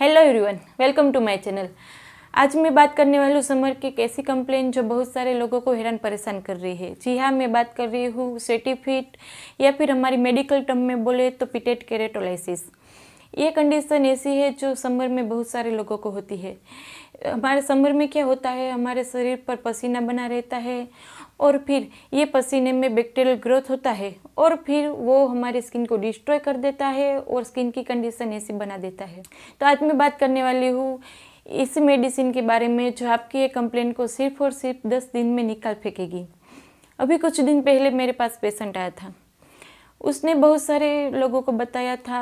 hello everyone welcome to my channel आज मैं बात करने वाली हूँ समर की एक ऐसी कंप्लेन जो बहुत सारे लोगों को हैरान परेशान कर रही है जी हाँ मैं बात कर रही हूँ सर्टिफिट या फिर हमारी मेडिकल टर्म में बोले तो पिटेट केरेटोलाइसिस ये कंडीशन ऐसी है जो समर में बहुत सारे लोगों को होती है हमारे समर में क्या होता है हमारे शरीर पर पसीना बना रहता है और फिर ये पसीने में बैक्टीरियल ग्रोथ होता है और फिर वो हमारी स्किन को डिस्ट्रॉय कर देता है और स्किन की कंडीशन ऐसी बना देता है तो आज मैं बात करने वाली हूँ इस मेडिसिन के बारे में जो आपकी ये कंप्लेन को सिर्फ और सिर्फ दस दिन में निकाल फेंकेगी अभी कुछ दिन पहले मेरे पास पेशेंट आया था उसने बहुत सारे लोगों को बताया था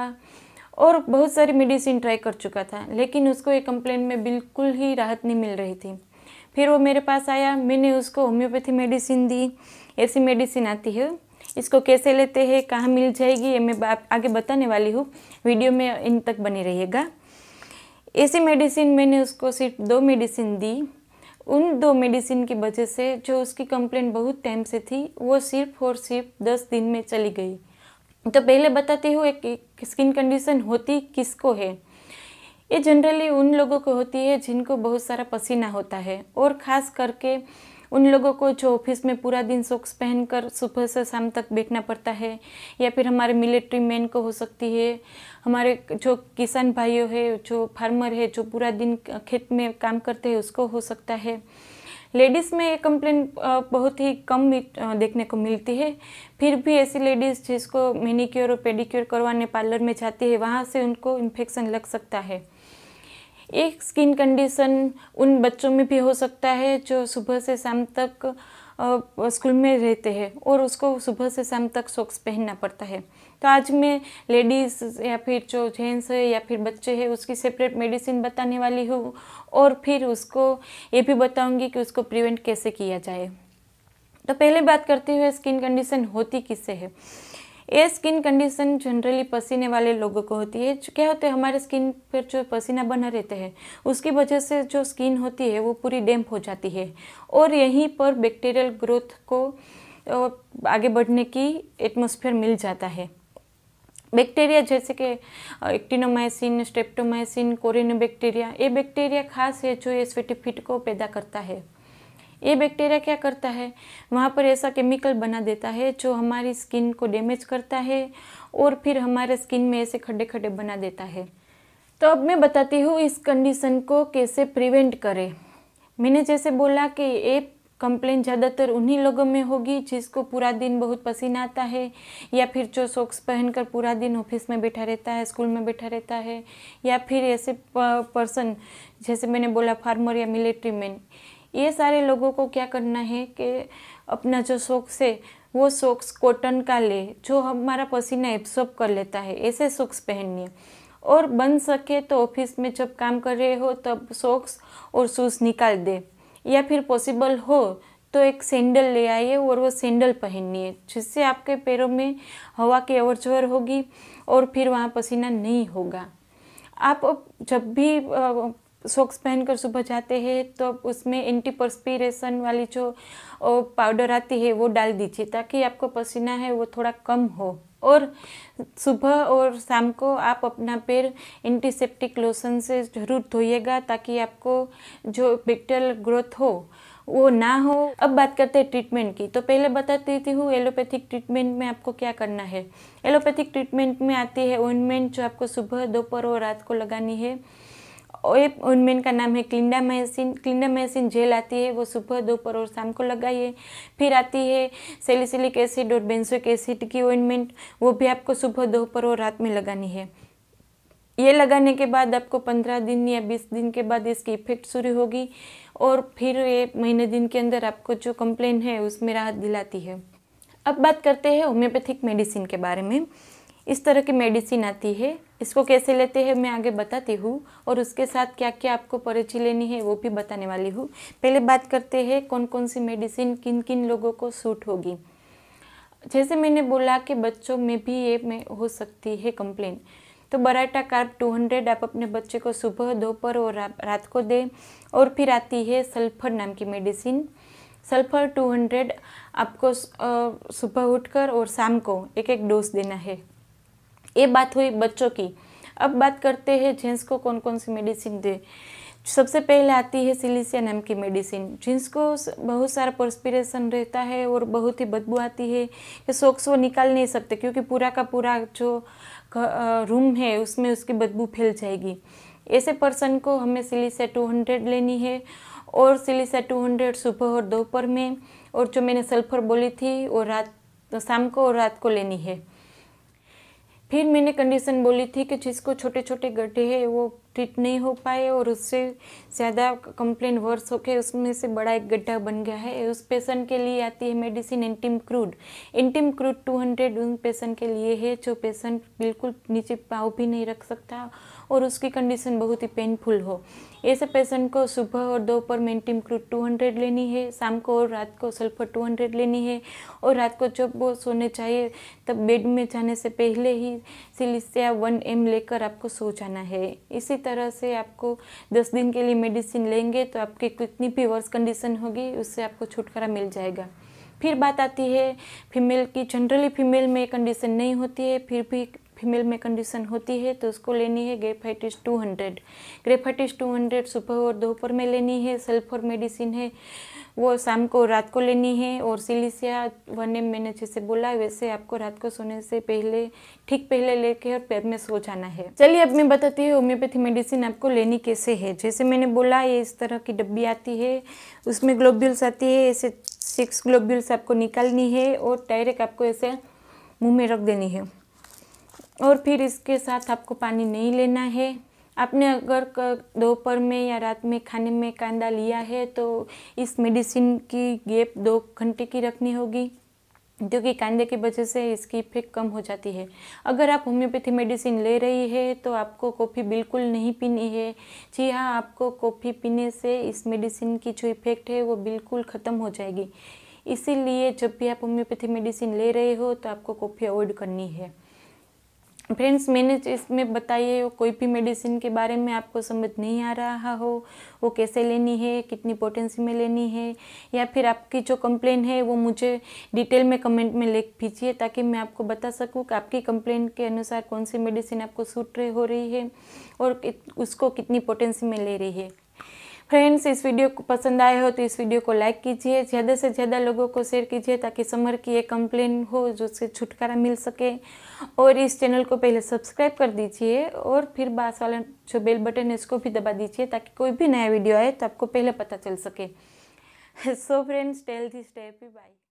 और बहुत सारी मेडिसिन ट्राई कर चुका था लेकिन उसको ये कंप्लेन में बिल्कुल ही राहत नहीं मिल रही थी फिर वो मेरे पास आया मैंने उसको होम्योपैथी मेडिसिन दी ऐसी मेडिसिन आती है इसको कैसे लेते हैं कहाँ मिल जाएगी ये मैं आगे बताने वाली हूँ वीडियो में इन तक बने रहिएगा ऐसी मेडिसिन मैंने उसको सिर्फ दो मेडिसिन दी उन दो मेडिसिन की वजह से जो उसकी कंप्लेंट बहुत टाइम से थी वो सिर्फ और सिर्फ दस दिन में चली गई तो पहले बताती हूँ एक स्किन कंडीशन होती किसको है ये जनरली उन लोगों को होती है जिनको बहुत सारा पसीना होता है और ख़ास करके उन लोगों को जो ऑफिस में पूरा दिन सॉक्स पहनकर सुबह से शाम तक बैठना पड़ता है या फिर हमारे मिलिट्री मैन को हो सकती है हमारे जो किसान भाइयों है जो फार्मर है जो पूरा दिन खेत में काम करते हैं उसको हो सकता है लेडीज़ में ये कंप्लेन बहुत ही कम देखने को मिलती है फिर भी ऐसी लेडीज़ जिसको मेनिक्योर और पेडिक्योर करवाने पार्लर में जाती है वहाँ से उनको इन्फेक्शन लग सकता है एक स्किन कंडीशन उन बच्चों में भी हो सकता है जो सुबह से शाम तक स्कूल में रहते हैं और उसको सुबह से शाम तक सॉक्स पहनना पड़ता है तो आज मैं लेडीज़ या फिर जो जेंट्स है या फिर बच्चे हैं उसकी सेपरेट मेडिसिन बताने वाली हूँ और फिर उसको ये भी बताऊँगी कि उसको प्रिवेंट कैसे किया जाए तो पहले बात करते हुए स्किन कंडीशन होती किससे है ये स्किन कंडीशन जनरली पसीने वाले लोगों को होती है क्या होता है हमारे स्किन पर जो पसीना बना रहता है उसकी वजह से जो स्किन होती है वो पूरी डैम्प हो जाती है और यहीं पर बैक्टीरियल ग्रोथ को आगे बढ़ने की एटमोसफेयर मिल जाता है बैक्टीरिया जैसे कि एक्टिनोमाइसिन स्ट्रेप्टोमाइसिन बैक्टीरिया ये बैक्टीरिया खास है जो ये स्वेटिफिट को पैदा करता है ये बैक्टीरिया क्या करता है वहाँ पर ऐसा केमिकल बना देता है जो हमारी स्किन को डैमेज करता है और फिर हमारे स्किन में ऐसे खड्डे खड्डे बना देता है तो अब मैं बताती हूँ इस कंडीशन को कैसे प्रिवेंट करें मैंने जैसे बोला कि ये कंप्लेन ज़्यादातर उन्हीं लोगों में होगी जिसको पूरा दिन बहुत पसीना आता है या फिर जो सॉक्स पहनकर पूरा दिन ऑफिस में बैठा रहता है स्कूल में बैठा रहता है या फिर ऐसे पर्सन जैसे मैंने बोला फार्मर या मिलिट्री मैन ये सारे लोगों को क्या करना है कि अपना जो सॉक्स है वो सॉक्स कॉटन का ले जो हमारा पसीना एब्सॉर्ब कर लेता है ऐसे सॉक्स पहनिए और बन सके तो ऑफिस में जब काम कर रहे हो तब सॉक्स और शूज़ निकाल दे या फिर पॉसिबल हो तो एक सैंडल ले आइए और वो सैंडल है जिससे आपके पैरों में हवा की अवर जवर होगी और फिर वहाँ पसीना नहीं होगा आप जब भी सॉक्स पहनकर सुबह जाते हैं तो उसमें एंटी परस्पिरेशन वाली जो पाउडर आती है वो डाल दीजिए ताकि आपको पसीना है वो थोड़ा कम हो और सुबह और शाम को आप अपना पैर एंटीसेप्टिक लोशन से ज़रूर धोइएगा ताकि आपको जो बैक्टेरियल ग्रोथ हो वो ना हो अब बात करते हैं ट्रीटमेंट की तो पहले बता देती हूँ एलोपैथिक ट्रीटमेंट में आपको क्या करना है एलोपैथिक ट्रीटमेंट में आती है ओइनमेंट जो आपको सुबह दोपहर और रात को लगानी है एक उन का नाम है clindamycin clindamycin gel आती है वो सुबह दोपहर और शाम को लगाइए फिर आती है सेलिसिलिक एसिड और बेंसोक एसिड की ओइनमेंट वो भी आपको सुबह दोपहर और रात में लगानी है ये लगाने के बाद आपको पंद्रह दिन या बीस दिन के बाद इसकी इफ़ेक्ट शुरू होगी और फिर ये महीने दिन के अंदर आपको जो कंप्लेन है उसमें राहत दिलाती है अब बात करते हैं होम्योपैथिक मेडिसिन के बारे में इस तरह की मेडिसिन आती है इसको कैसे लेते हैं मैं आगे बताती हूँ और उसके साथ क्या क्या आपको पर्ची लेनी है वो भी बताने वाली हूँ पहले बात करते हैं कौन कौन सी मेडिसिन किन किन लोगों को सूट होगी जैसे मैंने बोला कि बच्चों में भी ये में हो सकती है कंप्लेन तो बराटा कार्ब 200 आप अपने बच्चे को सुबह दोपहर और रा, रात को दें और फिर आती है सल्फर नाम की मेडिसिन सल्फर 200 आपको सुबह उठकर और शाम को एक एक डोज देना है ये बात हुई बच्चों की अब बात करते हैं जेंट्स को कौन कौन सी मेडिसिन दे सबसे पहले आती है सिलीसिया नाम की मेडिसिन जिसको बहुत सारा परस्पिरेशन रहता है और बहुत ही बदबू आती है कि सोक्स वो निकाल नहीं सकते क्योंकि पूरा का पूरा जो रूम है उसमें उसकी बदबू फैल जाएगी ऐसे पर्सन को हमें सिलीसिया टू हंड्रेड लेनी है और सिलीसिया टू हंड्रेड सुबह और दोपहर में और जो मैंने सल्फर बोली थी वो रात शाम को और रात को लेनी है फिर मैंने कंडीशन बोली थी कि जिसको छोटे छोटे गड्ढे हैं वो ट्रीट नहीं हो पाए और उससे ज़्यादा कंप्लेन वर्स होके उसमें से बड़ा एक गड्ढा बन गया है उस पेशेंट के लिए आती है मेडिसिन एंटीम क्रूड एंटीम क्रूड टू हंड्रेड उन पेशेंट के लिए है जो पेशेंट बिल्कुल नीचे पाँव भी नहीं रख सकता और उसकी कंडीशन बहुत ही पेनफुल हो ऐसे पेशेंट को सुबह और दोपहर में एंटीम क्रूड टू हंड्रेड लेनी है शाम को और रात को सल्फर टू हंड्रेड लेनी है और रात को जब वो सोने चाहिए तब बेड में जाने से पहले ही सिलिसिया वन एम लेकर आपको सो जाना है इसी तरह से आपको दस दिन के लिए मेडिसिन लेंगे तो आपकी कितनी भी वर्स कंडीशन होगी उससे आपको छुटकारा मिल जाएगा फिर बात आती है फीमेल की जनरली फीमेल में कंडीशन नहीं होती है फिर भी फीमेल में कंडीशन होती है तो उसको लेनी है ग्रेफाइटिस 200 ग्रेफाइटिस टू सुबह और दोपहर में लेनी है सल्फर मेडिसिन है वो शाम को रात को लेनी है और सिलिसिया वन एम मैंने जैसे बोला वैसे आपको रात को सोने से पहले ठीक पहले लेके और पैर में सो जाना है चलिए अब मैं बताती हूँ होम्योपैथी मेडिसिन आपको लेनी कैसे है जैसे मैंने बोला ये इस तरह की डब्बी आती है उसमें ग्लोब्यूल्स आती है ऐसे सिक्स ग्लोब्यूल्स आपको निकालनी है और डायरेक्ट आपको ऐसे मुँह में रख देनी है और फिर इसके साथ आपको पानी नहीं लेना है आपने अगर दोपहर में या रात में खाने में कांदा लिया है तो इस मेडिसिन की गैप दो घंटे की रखनी होगी क्योंकि कांदे की वजह से इसकी इफेक्ट कम हो जाती है अगर आप होम्योपैथी मेडिसिन ले रही है तो आपको कॉफ़ी बिल्कुल नहीं पीनी है जी हाँ आपको कॉफ़ी पीने से इस मेडिसिन की जो इफेक्ट है वो बिल्कुल ख़त्म हो जाएगी इसीलिए जब भी आप होम्योपैथी मेडिसिन ले रहे हो तो आपको कॉफ़ी अवॉइड करनी है फ्रेंड्स मैंने इसमें बताइए कोई भी मेडिसिन के बारे में आपको समझ नहीं आ रहा हो वो कैसे लेनी है कितनी पोटेंसी में लेनी है या फिर आपकी जो कंप्लेन है वो मुझे डिटेल में कमेंट में लिख भेजिए ताकि मैं आपको बता सकूँ कि आपकी कंप्लेन के अनुसार कौन सी मेडिसिन आपको सूट हो रही है और उसको कितनी पोटेंसी में ले रही है फ्रेंड्स इस वीडियो को पसंद आए हो तो इस वीडियो को लाइक कीजिए ज़्यादा से ज़्यादा लोगों को शेयर कीजिए ताकि समर की एक कंप्लेन हो जो उससे छुटकारा मिल सके और इस चैनल को पहले सब्सक्राइब कर दीजिए और फिर बास वाला जो बेल बटन है इसको भी दबा दीजिए ताकि कोई भी नया वीडियो आए तो आपको पहले पता चल सके so friends tell this day bye